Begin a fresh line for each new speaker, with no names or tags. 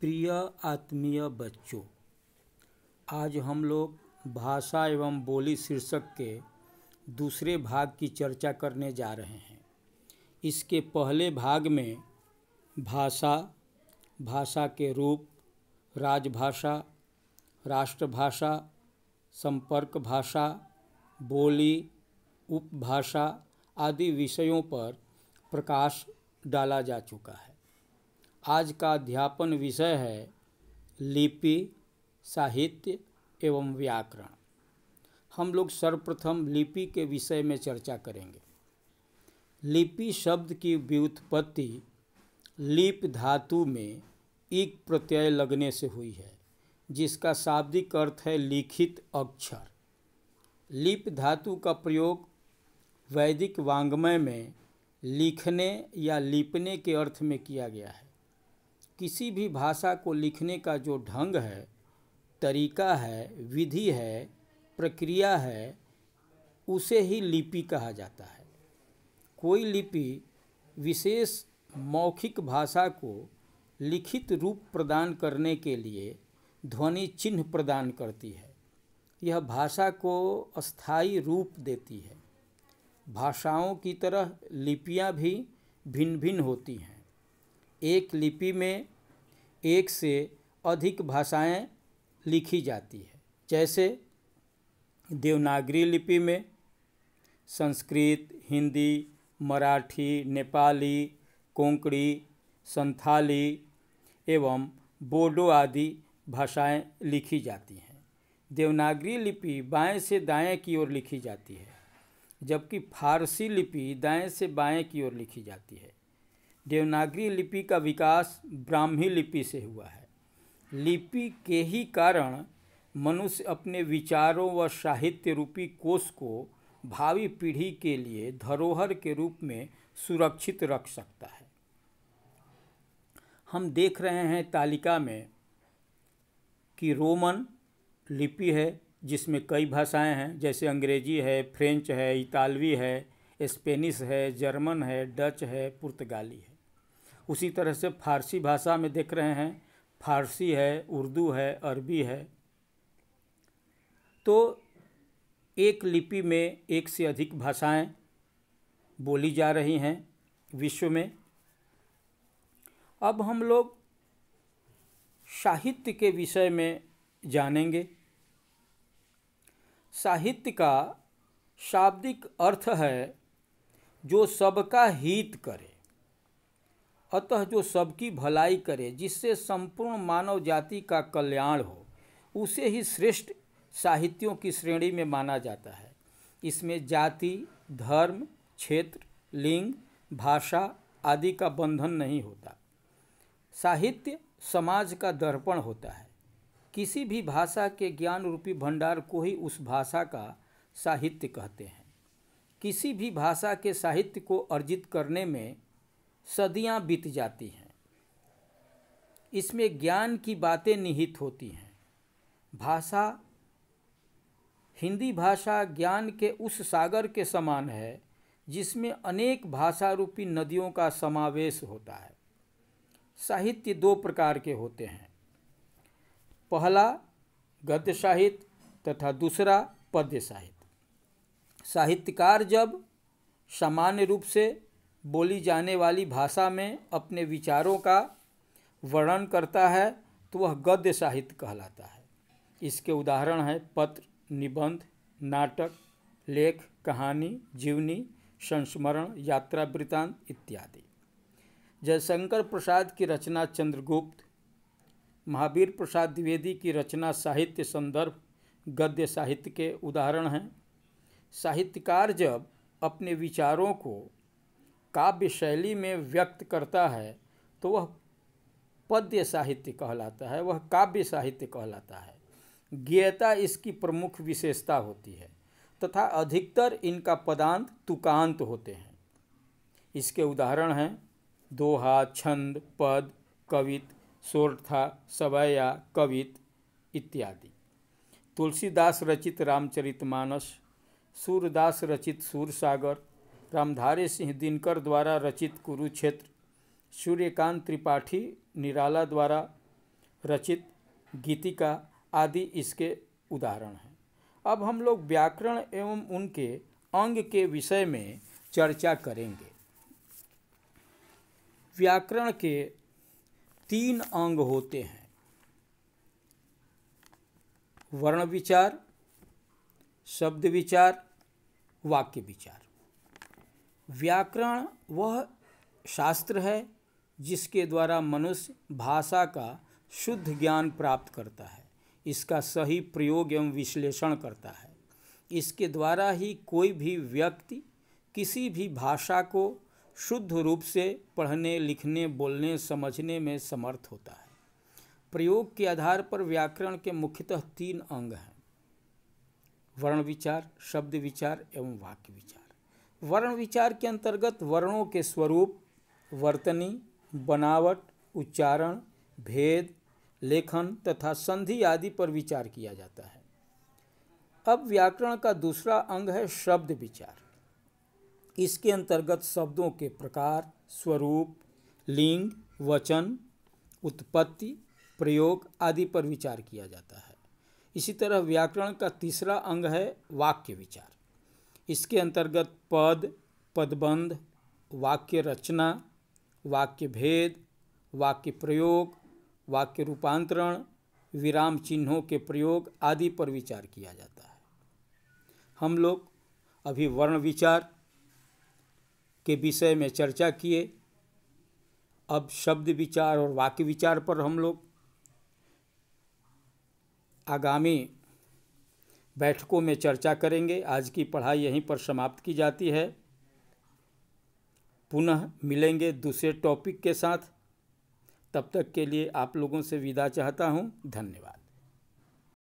प्रिय आत्मीय बच्चों आज हम लोग भाषा एवं बोली शीर्षक के दूसरे भाग की चर्चा करने जा रहे हैं इसके पहले भाग में भाषा भाषा के रूप राजभाषा राष्ट्रभाषा संपर्क भाषा बोली उपभाषा आदि विषयों पर प्रकाश डाला जा चुका है आज का अध्यापन विषय है लिपि साहित्य एवं व्याकरण हम लोग सर्वप्रथम लिपि के विषय में चर्चा करेंगे लिपि शब्द की व्युत्पत्ति लिप धातु में एक प्रत्यय लगने से हुई है जिसका शाब्दिक अर्थ है लिखित अक्षर लिप धातु का प्रयोग वैदिक वांग्मय में लिखने या लिपने के अर्थ में किया गया है किसी भी भाषा को लिखने का जो ढंग है तरीका है विधि है प्रक्रिया है उसे ही लिपि कहा जाता है कोई लिपि विशेष मौखिक भाषा को लिखित रूप प्रदान करने के लिए ध्वनि चिन्ह प्रदान करती है यह भाषा को अस्थाई रूप देती है भाषाओं की तरह लिपियाँ भी भिन्न भिन्न होती हैं एक लिपि में एक से अधिक भाषाएं लिखी जाती है जैसे देवनागरी लिपि में संस्कृत हिंदी मराठी नेपाली कोंकणी संथाली एवं बोडो आदि भाषाएं लिखी जाती हैं देवनागरी लिपि बाएं से दाएं की ओर लिखी जाती है जबकि फारसी लिपि दाएं से बाएं की ओर लिखी जाती है देवनागरी लिपि का विकास ब्राह्मी लिपि से हुआ है लिपि के ही कारण मनुष्य अपने विचारों व साहित्य रूपी कोष को भावी पीढ़ी के लिए धरोहर के रूप में सुरक्षित रख सकता है हम देख रहे हैं तालिका में कि रोमन लिपि है जिसमें कई भाषाएं हैं जैसे अंग्रेजी है फ्रेंच है इतालवी है स्पेनिश है जर्मन है डच है पुर्तगाली है उसी तरह से फारसी भाषा में देख रहे हैं फारसी है उर्दू है अरबी है तो एक लिपि में एक से अधिक भाषाएं बोली जा रही हैं विश्व में अब हम लोग साहित्य के विषय में जानेंगे साहित्य का शाब्दिक अर्थ है जो सबका हित करे अतः जो सबकी भलाई करे जिससे संपूर्ण मानव जाति का कल्याण हो उसे ही श्रेष्ठ साहित्यों की श्रेणी में माना जाता है इसमें जाति धर्म क्षेत्र लिंग भाषा आदि का बंधन नहीं होता साहित्य समाज का दर्पण होता है किसी भी भाषा के ज्ञान रूपी भंडार को ही उस भाषा का साहित्य कहते हैं किसी भी भाषा के साहित्य को अर्जित करने में सदियां बीत जाती हैं इसमें ज्ञान की बातें निहित होती हैं भाषा हिंदी भाषा ज्ञान के उस सागर के समान है जिसमें अनेक भाषा रूपी नदियों का समावेश होता है साहित्य दो प्रकार के होते हैं पहला गद्य साहित्य तथा दूसरा पद्य साहित्य साहित्यकार जब सामान्य रूप से बोली जाने वाली भाषा में अपने विचारों का वर्णन करता है तो वह गद्य साहित्य कहलाता है इसके उदाहरण हैं पत्र निबंध नाटक लेख कहानी जीवनी संस्मरण यात्रा वृतांत इत्यादि जयशंकर प्रसाद की रचना चंद्रगुप्त महावीर प्रसाद द्विवेदी की रचना साहित्य संदर्भ गद्य साहित्य के उदाहरण हैं साहित्यकार जब अपने विचारों को काव्य शैली में व्यक्त करता है तो वह पद्य साहित्य कहलाता है वह काव्य साहित्य कहलाता है गेयता इसकी प्रमुख विशेषता होती है तथा अधिकतर इनका पदांत तुकांत होते हैं इसके उदाहरण हैं दोहा छंद पद कवित सोरठा सवैया कवित इत्यादि तुलसीदास रचित रामचरितमानस सूरदास रचित सूरसागर रामधारे सिंह दिनकर द्वारा रचित कुरुक्षेत्र सूर्यकांत त्रिपाठी निराला द्वारा रचित गीतिका आदि इसके उदाहरण हैं अब हम लोग व्याकरण एवं उनके अंग के विषय में चर्चा करेंगे व्याकरण के तीन अंग होते हैं वर्ण विचार शब्द विचार वाक्य विचार व्याकरण वह शास्त्र है जिसके द्वारा मनुष्य भाषा का शुद्ध ज्ञान प्राप्त करता है इसका सही प्रयोग एवं विश्लेषण करता है इसके द्वारा ही कोई भी व्यक्ति किसी भी भाषा को शुद्ध रूप से पढ़ने लिखने बोलने समझने में समर्थ होता है प्रयोग के आधार पर व्याकरण के मुख्यतः तीन अंग हैं वर्ण विचार शब्द विचार एवं वाक्य विचार वर्ण विचार के अंतर्गत वर्णों के स्वरूप वर्तनी बनावट उच्चारण भेद लेखन तथा संधि आदि पर विचार किया जाता है अब व्याकरण का दूसरा अंग है शब्द विचार इसके अंतर्गत शब्दों के प्रकार स्वरूप लिंग वचन उत्पत्ति प्रयोग आदि पर विचार किया जाता है इसी तरह व्याकरण का तीसरा अंग है वाक्य विचार इसके अंतर्गत पद पदबंध वाक्य रचना वाक्य भेद वाक्य प्रयोग वाक्य रूपांतरण विराम चिन्हों के प्रयोग आदि पर विचार किया जाता है हम लोग अभी वर्ण विचार के विषय में चर्चा किए अब शब्द विचार और वाक्य विचार पर हम लोग आगामी बैठकों में चर्चा करेंगे आज की पढ़ाई यहीं पर समाप्त की जाती है पुनः मिलेंगे दूसरे टॉपिक के साथ तब तक के लिए आप लोगों से विदा चाहता हूँ धन्यवाद